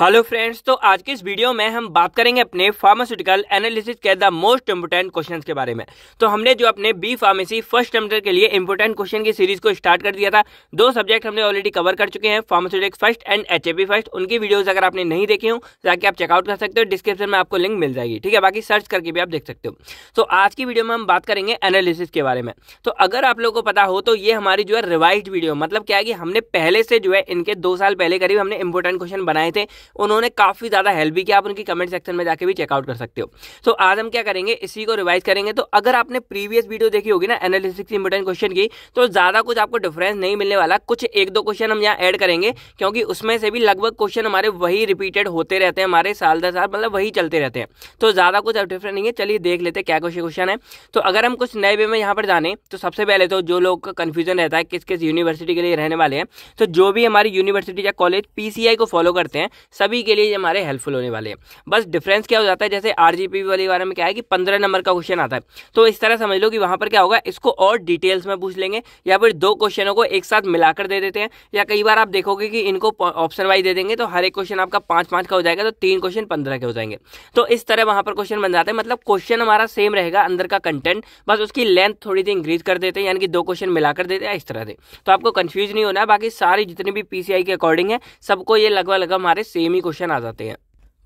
hello friends तो आज के इस वीडियो में हम बात करेंगे अपने फार्मास्यूटिकल एनालिसिस के द मोस्ट इंपोर्टेंट क्वेश्चंस के बारे में तो हमने जो अपने बी फार्मेसी फर्स्ट सेमेस्टर के लिए इंपोर्टेंट क्वेश्चन की सीरीज को स्टार्ट कर दिया था दो सब्जेक्ट हमने ऑलरेडी कवर कर चुके हैं pharmaceutic first and H first उनकी वीडियोज अगर आपने नहीं देखी हो जाके आप चेकआउट कर सकते हो डिस्क्रिप्शन में आपको लिंक मिल जाएगी ठीक है बाकी सर्च करके भी आप देख सकते हो तो आज की वीडियो में हम बात करेंगे एनालिसिस के बारे में तो अगर आप लोगों को पता हो तो ये हमारी जो है रिवाइज वीडियो मतलब क्या है कि हमने पहले से जो है इनके दो साल पहले करीब हमने इंपोर्टेंट क्वेश्चन बनाए थे उन्होंने काफ़ी ज़्यादा हेल्प भी किया आप उनकी कमेंट सेक्शन में जाकर भी चेकआउट कर सकते हो सो so, आज हम क्या करेंगे इसी को रिवाइज करेंगे तो अगर आपने प्रीवियस वीडियो देखी होगी ना एनालिसिस इंपोर्टेंट क्वेश्चन की तो ज़्यादा कुछ आपको डिफरेंस नहीं मिलने वाला कुछ एक दो क्वेश्चन हम यहाँ ऐड करेंगे क्योंकि उसमें से भी लगभग क्वेश्चन हमारे वही रिपीटेड होते रहते हैं हमारे साल दर साल मतलब वही चलते रहते हैं तो ज़्यादा कुछ डिफरेंट नहीं है चलिए देख लेते हैं क्या क्वेश्चन क्वेश्चन है तो अगर हम कुछ नए वे में यहाँ पर जाने तो सबसे पहले तो जो लोग का कन्फ्यूजन रहता है किस किस यूनिवर्सिटी के लिए रहने वाले हैं तो जो भी हमारी यूनिवर्सिटी या कॉलेज पीसीआई को फॉलो करते हैं सभी के लिए हमारे हेल्पफुल होने वाले हैं बस डिफरेंस क्या हो जाता है जैसे आर वाले बारे में क्या है कि पंद्रह नंबर का क्वेश्चन आता है तो इस तरह समझ लो कि वहाँ पर क्या होगा इसको और डिटेल्स में पूछ लेंगे या फिर दो क्वेश्चनों को एक साथ मिलाकर दे देते हैं या कई बार आप देखोगे कि इनको ऑप्शन वाइज दे देंगे तो हर एक क्वेश्चन आपका पाँच पाँच का हो जाएगा तो तीन क्वेश्चन पंद्रह के हो जाएंगे तो इस तरह वहाँ पर क्वेश्चन बन जाते हैं मतलब क्वेश्चन हमारा सेम रहेगा अंदर का कंटेंट बस उसकी लेंथ थोड़ी सी इंक्रीज कर देते हैं यानी कि दो क्वेश्चन मिलाकर देते हैं इस तरह से तो आपको कन्फ्यूज नहीं होना है बाकी सारी जितनी भी पीसीआई के अकॉर्डिंग है सबको ये लगभग लगभग हमारे सेम सेम ही क्वेश्चन आ जाते हैं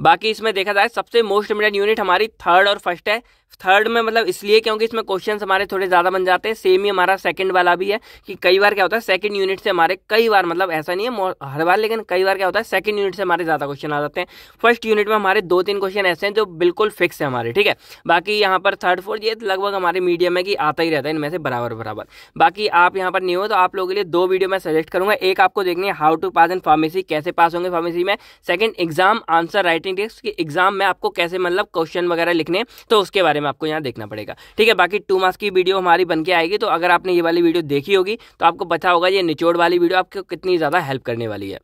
बाकी इसमें देखा जाए सबसे मोस्ट इम्पोर्टेंट यूनिट हमारी थर्ड और फर्स्ट है थर्ड में मतलब इसलिए क्योंकि इसमें क्वेश्चन हमारे थोड़े ज़्यादा बन जाते हैं सेम ही हमारा सेकंड वाला भी है कि कई बार क्या होता है सेकंड यूनिट से हमारे कई बार मतलब ऐसा नहीं है हर बार लेकिन कई बार क्या होता है सेकंड यूनिट से हमारे ज़्यादा क्वेश्चन आ जाते हैं फर्स्ट यूनिट में हमारे दो तीन क्वेश्चन ऐसे हैं जो बिल्कुल फिक्स है हमारे ठीक है बाकी यहाँ पर थर्ड फोर्थ ये लगभग हमारे मीडियम है कि आता ही रहता है इनमें से बराबर बराबर बाकी आप यहाँ पर नहीं हो तो आप लोगों के लिए दो वीडियो मैं सजेस्ट करूंगा एक आपको देखनी है how to pass in pharmacy कैसे पास होंगे फार्मेसी में second exam answer writing test कि एग्जाम में आपको कैसे मतलब क्वेश्चन वगैरह लिखने तो उसके बारे में में आपको यहाँ देखना पड़ेगा ठीक है बाकी टू मार्क्स की वीडियो हमारी बन के आएगी तो अगर आपने ये वाली वीडियो देखी होगी तो आपको पता होगा ये निचोड़ वाली वीडियो आपको कितनी ज़्यादा हेल्प करने वाली है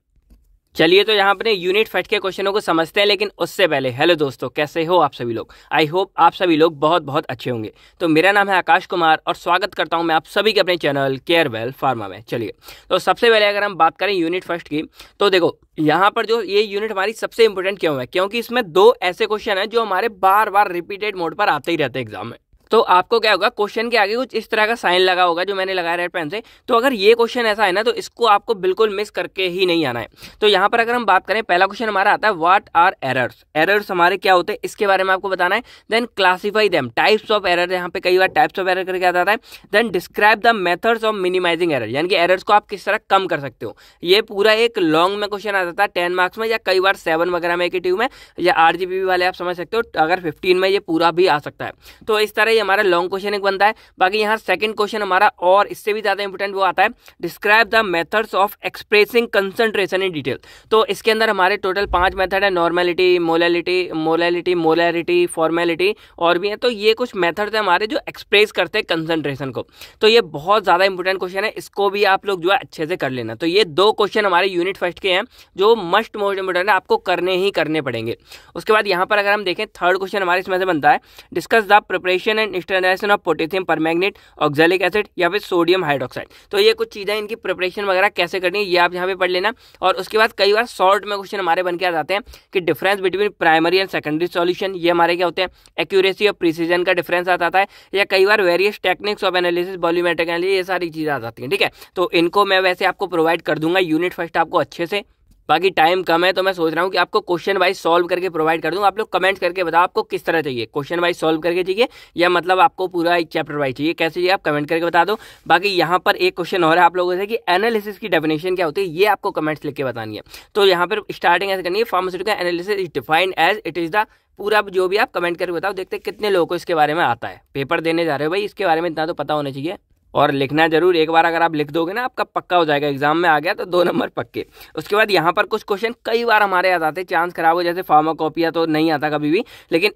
चलिए तो यहाँ अपने यूनिट फट के क्वेश्चनों को समझते हैं लेकिन उससे पहले हेलो दोस्तों कैसे हो आप सभी लोग आई होप आप सभी लोग बहुत बहुत अच्छे होंगे तो मेरा नाम है आकाश कुमार और स्वागत करता हूँ मैं आप सभी के अपने चैनल केयर वेल फार्मा में चलिए तो सबसे पहले अगर हम बात करें यूनिट फर्स्ट की तो देखो यहाँ पर जो ये यूनिट हमारी सबसे इंपॉर्टेंट क्यों है क्योंकि इसमें दो ऐसे क्वेश्चन हैं जो हमारे बार बार रिपीटेड मोड पर आते ही रहते हैं एग्जाम में तो आपको क्या होगा क्वेश्चन के आगे कुछ इस तरह का साइन लगा होगा जो मैंने लगाया रेड पेन से तो अगर ये क्वेश्चन ऐसा है ना तो इसको आपको बिल्कुल मिस करके ही नहीं आना है तो यहाँ पर अगर हम बात करें पहला क्वेश्चन हमारा आता है व्हाट आर एरर्स एरर्स हमारे क्या होते हैं इसके बारे में आपको बताना है then classify them types of error यहाँ पे कई बार टाइप्स ऑफ एरर करके आता है then describe the methods of minimising error यानी कि एरर्स को आप किस तरह कम कर सकते हो ये पूरा एक लॉन्ग में क्वेश्चन आ जाता है टेन मार्क्स में या कई बार सेवन वगैरह में एक ट्यूब में या आर वाले आप समझ सकते हो अगर फिफ्टीन में ये पूरा भी आ सकता है तो इस तरह ही हमारा लॉन्ग क्वेश्चन एक बनता है बाकी यहाँ सेकंड क्वेश्चन हमारा और इससे भी ज़्यादा इंपॉर्टेंट वो आता है describe the methods of expressing concentration in detail तो इसके अंदर हमारे टोटल पांच मेथड है normality molality molality molality formality और भी हैं तो ये कुछ मैथड्स हैं हमारे जो एक्सप्रेस करते हैं कंसनट्रेशन को तो ये बहुत ज़्यादा इंपॉर्टेंट क्वेश्चन है इसको भी आप लोग जो है अच्छे से कर लेना तो ये दो क्वेश्चन हमारे यूनिट फर्स्ट के हैं जो मस्ट मोस्ट इंपॉर्टेंट है आपको करने ही करने पड़ेंगे उसके बाद यहाँ पर अगर हम देखें थर्ड क्वेश्चन हमारे इसमें से बनता है discuss the preparation and permanent standardisation of potassium permanganate oxalic acid या फिर सोडियम हाइड्रोक्साइड तो ये कुछ चीज़ें इनकी प्रिपरेशन वगैरह कैसे करनी है ये आप यहाँ पे पढ़ लेना और उसके बाद कई बार सॉल्ट में क्वेश्चन हमारे बन के आ जाते हैं कि difference between primary and secondary solution ये हमारे क्या होते हैं एक्यूरेसी और प्रिसीजन का डिफरेंस आ जाता है या कई बार various techniques of analysis volumetric analysis ये सारी चीज़ें आ जाती हैं ठीक है तो इनको मैं वैसे आपको प्रोवाइड कर दूंगा यूनिट फर्स्ट आपको अच्छे से बाकी टाइम कम है तो मैं सोच रहा हूँ कि आपको क्वेश्चन वाइज सॉल्व करके प्रोवाइड कर दूँ आप लोग कमेंट्स करके बताओ आपको किस तरह चाहिए क्वेश्चन वाइज सॉल्व करके चाहिए या मतलब आपको पूरा एक चैप्टर वाइज चाहिए कैसे चाहिए आप कमेंट करके बता दो बाकी यहाँ पर एक क्वेश्चन और है आप लोगों से कि एनालिसिस की डेफिनेशन क्या होती है ये आपको कमेंट्स लिख के बतानी है तो यहाँ पर स्टार्टिंग ऐसे करनी है pharmaceutical analysis is defined as it is the पूरा जो भी आप कमेंट करके बताओ देखते कितने लोगों को इसके बारे में आता है पेपर देने जा रहे हो भाई इसके बारे में इतना तो पता होना चाहिए और लिखना जरूर एक बार अगर आप लिख दोगे ना आपका पक्का हो जाएगा एग्जाम में आ गया तो दो नंबर पक्के उसके बाद यहाँ पर कुछ क्वेश्चन कई बार हमारे याद आते चांस खराब हो जैसे फार्माकोपिया तो नहीं आता कभी भी लेकिन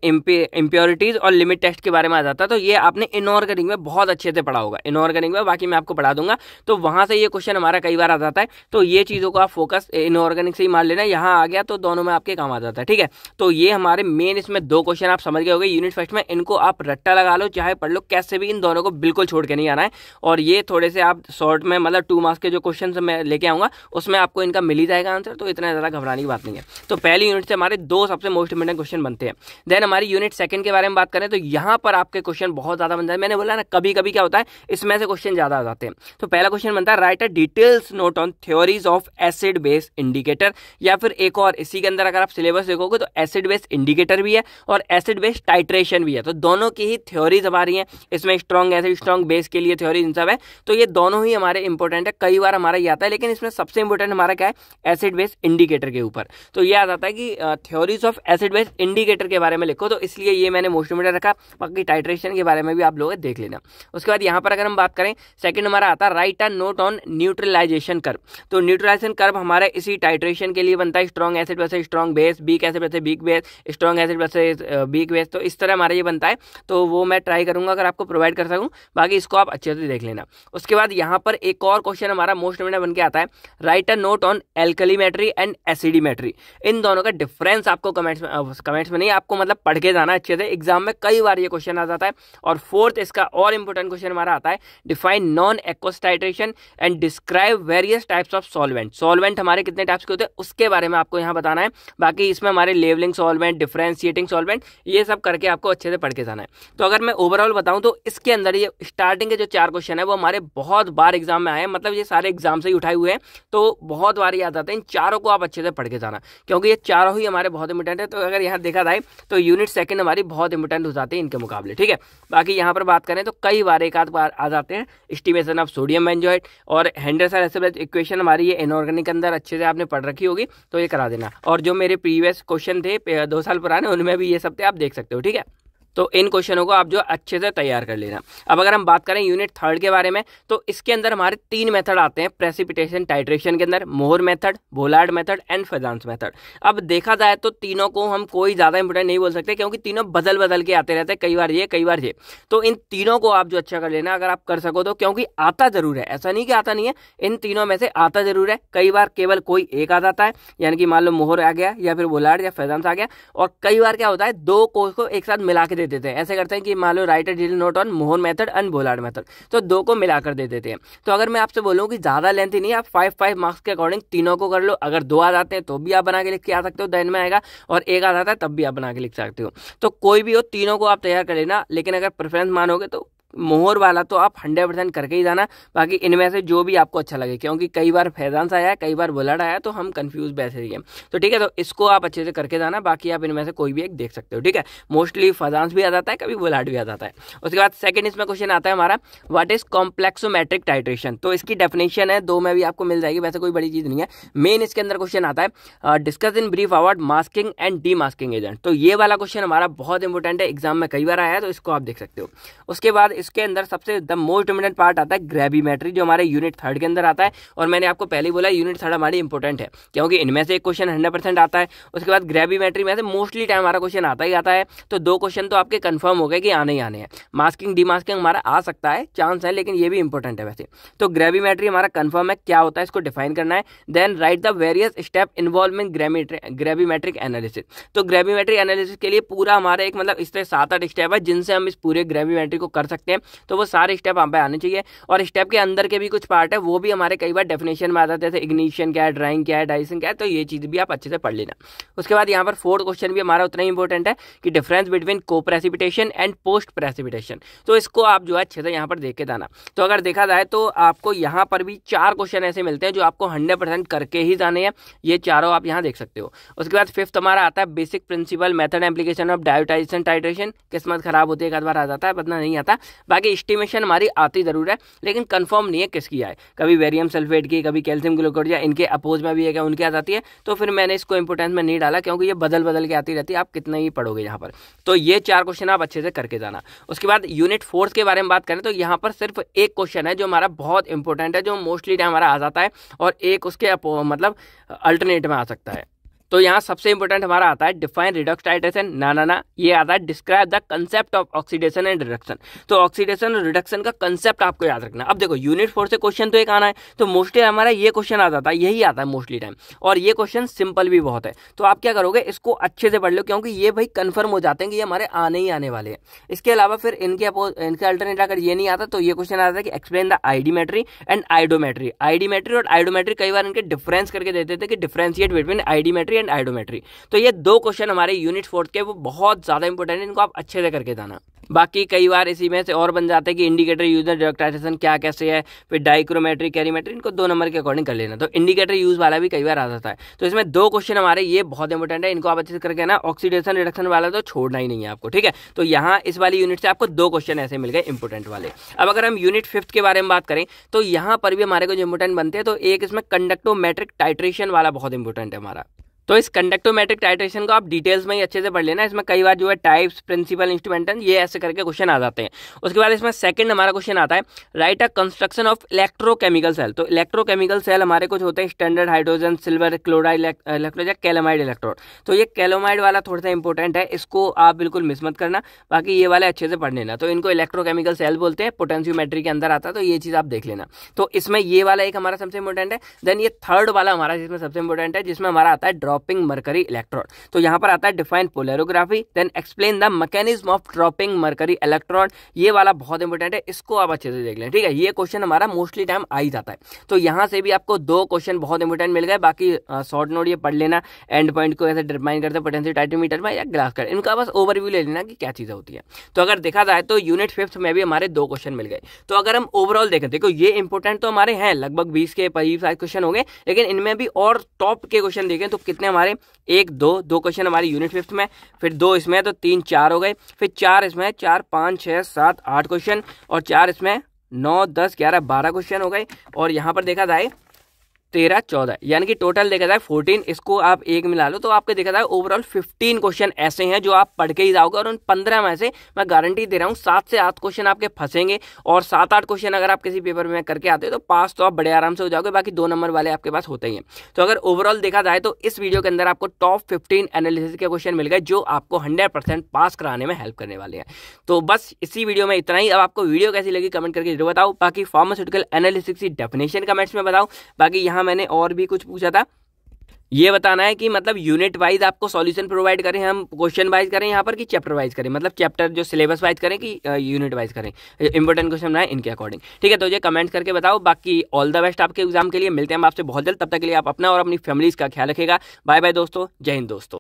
इम्प्योरिटीज़ और लिमिट टेस्ट के बारे में आ जाता तो ये आपने इनऑर्गेनिक में बहुत अच्छे से पढ़ा होगा इनऑर्गेनिक में बाकी मैं आपको पढ़ा दूंगा तो वहाँ से ये क्वेश्चन हमारा कई बार आ जाता है तो ये चीज़ों को आप फोकस इनऑर्गेनिक से ही मान लेना यहाँ आ गया तो दोनों में आपके काम आ जाता है ठीक है तो ये हमारे मेन इसमें दो क्वेश्चन आप समझ गए होंगे यूनिट फर्स्ट में इनको आप रट्टा लगा लो चाहे पढ़ लो कैसे भी इन दोनों को बिल्कुल छोड़ के नहीं आना है और ये थोड़े से आप शॉर्ट में मतलब टू मार्क्स के जो क्वेश्चन मैं लेके आऊँगा उसमें आपको इनका मिल ही जाएगा आंसर तो इतना ज़्यादा घबराने की बात नहीं है तो पहली यूनिट से हमारे दो सबसे मोस्ट इंपॉर्टेंट क्वेश्चन बनते हैं देन हमारी यूनिट सेकंड के बारे में बात करें तो यहाँ पर आपके क्वेश्चन बहुत ज़्यादा बन जाते हैं मैंने बोला ना कभी कभी क्या होता है इसमें से क्वेश्चन ज़्यादा आ जाते हैं तो पहला क्वेश्चन बनता है write a details note on theories of acid base indicator या फिर एक और इसी के अंदर अगर आप सिलेबस देखोगे तो एसिड बेस इंडिकेटर भी है और एसिड बेस टाइट्रेशन भी है तो दोनों की ही थ्योरीज हमारी हैं इसमें स्ट्रॉन्ग एसिड स्ट्रॉन्ग बेस के लिए थ्योरी कैलोरीज इन सब है तो ये दोनों ही हमारे इंपॉर्टेंट है कई बार हमारा ये आता है लेकिन इसमें सबसे इंपॉर्टेंट हमारा क्या है एसिड बेस इंडिकेटर के ऊपर तो ये आ जाता है कि theories of acid base indicator के बारे में लिखो तो इसलिए ये मैंने मोशन मीटर रखा बाकी टाइट्रेशन के बारे में भी आप लोग देख लेना उसके बाद यहाँ पर अगर हम बात करें सेकेंड हमारा आता है write and note on neutralisation कर तो न्यूट्रलाइजेशन कर्व हमारे इसी टाइट्रेशन के लिए बनता है strong acid versus strong base weak acid versus weak base strong acid versus weak base तो इस तरह हमारा ये बनता है तो वो मैं ट्राई करूंगा अगर आपको प्रोवाइड कर सकूँ बाकी इसको आप अच्छे से जरूर देख लेना उसके बाद यहाँ पर एक और क्वेश्चन हमारा मोस्ट मिनट बन के आता है write a note on alkalimetry and acidimetry इन दोनों का डिफरेंस आपको कमेंट्स में कमेंट्स में नहीं आपको मतलब पढ़ के जाना अच्छे से एग्जाम में कई बार ये क्वेश्चन आ जाता है और फोर्थ इसका और इंपॉर्टेंट क्वेश्चन हमारा आता है define non aqueous titration and describe various types of solvent solvent हमारे कितने टाइप्स के होते हैं उसके बारे में आपको यहाँ बताना है बाकी इसमें हमारे लेवलिंग सॉल्वेंट डिफ्रेंशिएटिंग सॉल्वेंट ये सब करके आपको अच्छे से पढ़ के जाना है तो अगर मैं ओवरऑल बताऊँ तो इसके अंदर ये स्टार्टिंग के जो चार क्वेश्चन है वो हमारे बहुत बार एग्जाम में आए मतलब ये सारे एग्जाम से ही उठाए हुए हैं तो बहुत बार याद आते हैं इन चारों को आप अच्छे से पढ़ के जाना क्योंकि ये चारों ही हमारे बहुत इंपॉर्टेंट है तो अगर यहाँ देखा जाए तो यूनिट सेकेंड हमारी बहुत इंपॉर्टेंट हो जाती है इनके मुकाबले ठीक है बाकी यहाँ पर बात करें तो कई बार एक आध बार आ जाते हैं स्टीमेशन ऑफ सोडियम एनजॉइड और हैंडरसर इक्वेशन हमारी ये इनऑर्गेनिक अंदर अच्छे से आपने पढ़ रखी होगी तो ये करा देना और जो मेरे प्रीवियस क्वेश्चन थे दो साल पुराने उनमें भी ये सब थे आप देख सकते हो ठीक है तो इन क्वेश्चनों को आप जो अच्छे से तैयार कर लेना अब अगर हम बात करें यूनिट थर्ड के बारे में तो इसके अंदर हमारे तीन मेथड आते हैं प्रेसिपिटेशन टाइट्रेशन के अंदर Mohr method Volhard method and Fajans method अब देखा जाए तो तीनों को हम कोई ज़्यादा इंपोर्टेंट नहीं बोल सकते क्योंकि तीनों बदल बदल के आते रहते हैं कई बार ये कई बार ये तो इन तीनों को आप जो अच्छा कर लेना अगर आप कर सको तो क्योंकि आता ज़रूर है ऐसा नहीं कि आता नहीं है इन तीनों में से आता ज़रूर है कई बार केवल कोई एक आ जाता है यानी कि मान लो मोहर आ गया या फिर भोलाड या फैजांस आ गया और कई बार क्या होता है दो कोर्स को एक साथ मिला के दे देते हैं ऐसे करते हैं कि मान लो write a detail note on Mohr method and Volhard method तो दो को मिलाकर दे देते हैं तो अगर मैं आपसे बोलूँ कि ज़्यादा लेंथी नहीं आप फाइव फाइव मार्क्स के अकॉर्डिंग तीनों को कर लो अगर दो आ जाते हैं तो भी आप बना के लिख के आ सकते हो दैन में आएगा और एक आ जाता है तब भी आप बना के लिख सकते हो तो कोई भी हो तीनों को आप तैयार कर लेना लेकिन अगर प्रेफरेंस मानोगे तो मोहर वाला तो आप हंड्रेड परसेंट करके ही जाना बाकी इनमें से जो भी आपको अच्छा लगे क्योंकि कई बार फैजांस आया कई बार बुलट आया तो हम कन्फ्यूज बैठे रहिए तो ठीक है तो इसको आप अच्छे से करके जाना बाकी आप इनमें से कोई भी एक देख सकते हो ठीक है मोस्टली फजांस भी आ जाता है कभी बुलाट भी आ जाता है उसके बाद सेकेंड इसमें क्वेश्चन आता है हमारा वट इज कॉम्प्लेक्सोमेट्रिक टाइट्रेशन तो इसकी डेफिनेशन है दो में भी आपको मिल जाएगी वैसे कोई बड़ी चीज नहीं है मेन इसके अंदर क्वेश्चन आता है discuss in brief award masking and demasking agent तो ये वाला क्वेश्चन हमारा बहुत इंपॉर्टेंट है एग्जाम में कई बार आया है तो इसको आप देख सकते हो उसके बाद इसके अंदर सबसे द मोस्ट इम्पोर्टेंट पार्ट आता है ग्रेविमेट्री जो हमारे यूनिट थर्ड के अंदर आता है और मैंने आपको पहले ही बोला यूनिट थर्ड हमारी इंपॉर्टेंट है क्योंकि इनमें से एक क्वेश्चन हंड्रेड आता है उसके बाद ग्रेविमेट्री में से मोस्टली टाइम हमारा क्वेश्चन आता ही आता है तो दो क्वेश्चन तो आपके कन्फर्म हो गए कि आने ही आने हैं मास्किंग डीमास्किंग हमारा आ सकता है चांस है लेकिन ये भी इंपॉर्टेंट है वैसे तो ग्रेविमेट्री हमारा कन्फर्म है क्या होता है इसको डिफाइन करना है then write the various step involve in gravimetric analysis तो ग्रेविमेट्री एनालिसिस के लिए पूरा हमारा एक मतलब इस तरह सात आठ स्टेप है जिनसे हम इस पूरे ग्रेविमेट्री को कर सकते हैं हैं तो वो सारे स्टेप वहाँ पे आने चाहिए और स्टेप के अंदर के भी कुछ पार्ट है वो भी हमारे कई बार डेफिनेशन में आ जाते थे इग्निशन क्या है ड्राइंग क्या है डाइसिंग क्या है तो ये चीज़ भी आप अच्छे से पढ़ लेना उसके बाद यहाँ पर फोर्थ क्वेश्चन भी हमारा उतना ही इंपॉर्टेंट है कि difference between coprecipitation and post precipitation तो इसको आप जो है अच्छे से यहाँ पर देख के जाना तो अगर देखा जाए तो आपको यहाँ पर भी चार क्वेश्चन ऐसे मिलते हैं जो आपको हंड्रेड करके ही जाने हैं ये चारों आप यहाँ देख सकते हो उसके बाद फिफ्थ हमारा आता है basic principle method application of diazotisation titration किस्मत खराब होती है एक बार आ जाता है पता नहीं आता बाकी इस्टीमेशन हमारी आती ज़रूर है लेकिन कन्फर्म नहीं है किसकी आए कभी वेरियम सल्फेट की कभी कैल्शियम ग्लूकोजा इनके अपोज में भी है क्या उनकी आ जाती है तो फिर मैंने इसको इंपोर्टेंस में नहीं डाला क्योंकि ये बदल बदल के आती रहती है आप कितना ही पढ़ोगे यहाँ पर तो ये चार क्वेश्चन आप अच्छे से करके जाना उसके बाद यूनिट फोर्थ के बारे में बात करें तो यहाँ पर सिर्फ एक क्वेश्चन है जो हमारा बहुत इंपॉर्टेंट है जो मोस्टली टाइम हमारा आ जाता है और एक उसके मतलब अल्टरनेट में आ सकता है तो यहाँ सबसे इंपॉर्टेंट हमारा आता है डिफाइन रिडक्स टाइट्रेशन ना ना ना ये आता है describe the concept of oxidation and reduction तो ऑक्सीडेशन और रिडक्शन का कंसेप्ट आपको याद रखना अब देखो यूनिट फोर से क्वेश्चन तो एक आना है तो मोस्टली हमारा ये क्वेश्चन आ जाता है यही आता है मोस्टली टाइम और ये क्वेश्चन सिंपल भी बहुत है तो आप क्या करोगे इसको अच्छे से पढ़ लो क्योंकि ये भाई कन्फर्म हो जाते हैं कि ये हमारे आने ही आने वाले हैं इसके अलावा फिर इनके अपोज इनके अल्टरनेट अगर ये नहीं आता तो ये क्वेश्चन आता है कि explain the iodimetry and iodometry iodimetry और आइडोमेट्री कई बार इनके डिफरेंस करके देते थे कि differentiate between iodimetry and iodometry तो ये दो क्वेश्चन हमारे यूनिट फोर्थ के वो बहुत ज़्यादा इंपॉर्टेंट है इनको आप अच्छे से करके जाना बाकी कई बार इसी में से और बन जाते हैं कि इंडिकेटर यूजर डिरेक्टाइजेशन क्या कैसे है फिर डाइक्रोमेट्री कैरीमेट्री इनको दो नंबर के अकॉर्डिंग कर लेना तो इंडिकेटर यूज वाला भी कई बार आ जाता है तो इसमें दो क्वेश्चन हमारे ये बहुत इंपॉर्टेंट है इनको आप अच्छे से करके ना ऑक्सीडेशन रिडक्शन वाला तो छोड़ना ही नहीं है आपको ठीक है तो यहाँ इस वाली यूनिट से आपको दो क्वेश्चन ऐसे मिल गए इंपॉर्टेंट वाले अब अगर हम यूनिट फिफ्थ के बारे में बात करें तो यहाँ पर भी हमारे को जो इंपॉर्टेंट बनते हैं तो एक इसमें कंडक्टोमेट्रिक टाइट्रेशन वाला बहुत इंपॉर्टेंट है हमारा तो इस कंडक्टोमेट्रिक टाइट्रेशन को आप डिटेल्स में ही अच्छे से पढ़ लेना इसमें कई बार जो है टाइप्स प्रिंसिपल इंस्ट्रूमेंटल ये ऐसे करके क्वेश्चन आ जाते हैं उसके बाद इसमें सेकंड हमारा क्वेश्चन आता है write a construction of electrochemical cell तो इलेक्ट्रोकेमिकल सेल हमारे कुछ होते हैं standard hydrogen silver chloride electrode calomel electrode तो ये कैलोमाइड वाला थोड़ा सा इंपॉर्टेंट है इसको आप बिल्कुल मिस मत करना बाकी ये वाले अच्छे से पढ़ लेना तो इनको इलेक्ट्रोकेमिकल सेल बोलते हैं पोटेंशियोमेट्री के अंदर आता है तो ये चीज़ आप देख लेना तो इसमें ये वाला एक हमारा सबसे इंपॉर्टेंट है देन ये थर्ड वाला हमारा जिसमें सबसे इंपॉर्टेंट है जिसमें हमारा आता है ड्रॉपिंग मरकरी इलेक्ट्रॉन तो यहाँ पर आता है define polarography then explain the mechanism of dropping mercury electron ये वाला बहुत इंपॉर्टेंट है इसको आप अच्छे से देख लें ठीक है ये क्वेश्चन हमारा मोस्टली टाइम आ ही जाता है तो यहाँ से भी आपको दो क्वेश्चन बहुत इंपॉर्टेंट मिल गए बाकी शॉर्ट नोट ये पढ़ लेना एंड पॉइंट को ऐसे डिफाइन करते हैं पोटेंशियल टाइटोमीटर में या ग्लास कर इनका बस ओवरव्यू ले लेना कि क्या चीज़ें होती है तो अगर देखा जाए तो यूनिट फिफ्थ में भी हमारे दो क्वेश्चन मिल गए तो अगर हम ओवरऑल देखें देखो ये इंपॉर्टेंट तो हमारे हैं लगभग बीस के करीब क्वेश्चन हो गए लेकिन इनमें भी और टॉप के क्वेश्चन देखें तो कितने कितने हमारे एक दो दो क्वेश्चन हमारे यूनिट फिफ्थ में फिर दो इसमें तो तीन चार हो गए फिर चार इसमें चार पाँच छः सात आठ क्वेश्चन और चार इसमें नौ दस ग्यारह बारह क्वेश्चन हो गए और यहाँ पर देखा जाए तेरह चौदह यानी कि टोटल देखा जाए फोर्टीन इसको आप एक मिला लो तो आपके देखा जाए ओवरऑल फिफ्टीन क्वेश्चन ऐसे हैं जो आप पढ़ के ही जाओगे और उन पंद्रह में से मैं गारंटी दे रहा हूँ सात से आठ क्वेश्चन आपके फंसेंगे और सात आठ क्वेश्चन अगर आप किसी पेपर में करके आते हो तो पास तो आप बड़े आराम से हो जाओगे बाकी दो नंबर वाले आपके पास होते ही हैं तो अगर ओवरऑल देखा जाए तो इस वीडियो के अंदर आपको टॉप फिफ्टीन एनालिसिस के क्वेश्चन मिल गए जो आपको हंड्रेड पास कराने में हेल्प करने वाले हैं तो बस इसी वीडियो में इतना ही अब आपको वीडियो कैसी लगी कमेंट करके जरूर बताओ बाकी फार्मास्यूटिकल एनालिसिस की डेफिनेशन कमेंट्स में बताओ बाकी यहाँ यहाँ मैंने और भी कुछ पूछा था ये बताना है कि मतलब यूनिट वाइज आपको सॉल्यूशन प्रोवाइड करें हम क्वेश्चन वाइज करें यहाँ पर कि चैप्टर वाइज करें मतलब चैप्टर जो सिलेबस वाइज करें कि यूनिट वाइज करें इंपॉर्टेंट क्वेश्चन बनाए इनके अकॉर्डिंग ठीक है तो ये कमेंट्स करके बताओ बाकी ऑल द बेस्ट आपके एग्जाम के लिए मिलते हैं हम आपसे बहुत जल्द तब तक के लिए आप अपना और अपनी फैमिलीज का ख्याल रखेगा बाय बाय दोस्तों जय हिंद दोस्तों